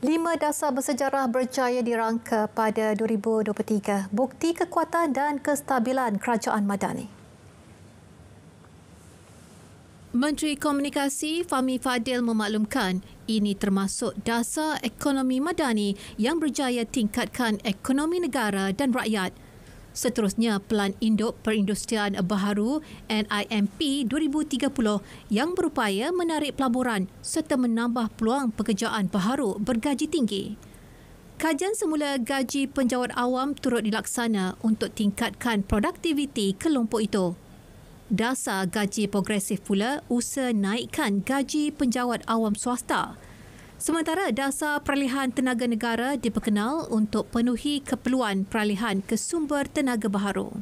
Lima dasar bersejarah berjaya dirangka pada 2023, bukti kekuatan dan kestabilan kerajaan Madani. Menteri Komunikasi Fahmi Fadil memaklumkan ini termasuk dasar ekonomi Madani yang berjaya tingkatkan ekonomi negara dan rakyat. Seterusnya, Pelan Induk Perindustrian Baharu NIMP 2030 yang berupaya menarik pelaburan serta menambah peluang pekerjaan baharu bergaji tinggi. Kajian semula gaji penjawat awam turut dilaksana untuk tingkatkan produktiviti kelompok itu. Dasar gaji progresif pula usaha naikkan gaji penjawat awam swasta – Sementara dasar peralihan tenaga negara diperkenal untuk penuhi keperluan peralihan ke sumber tenaga baharu.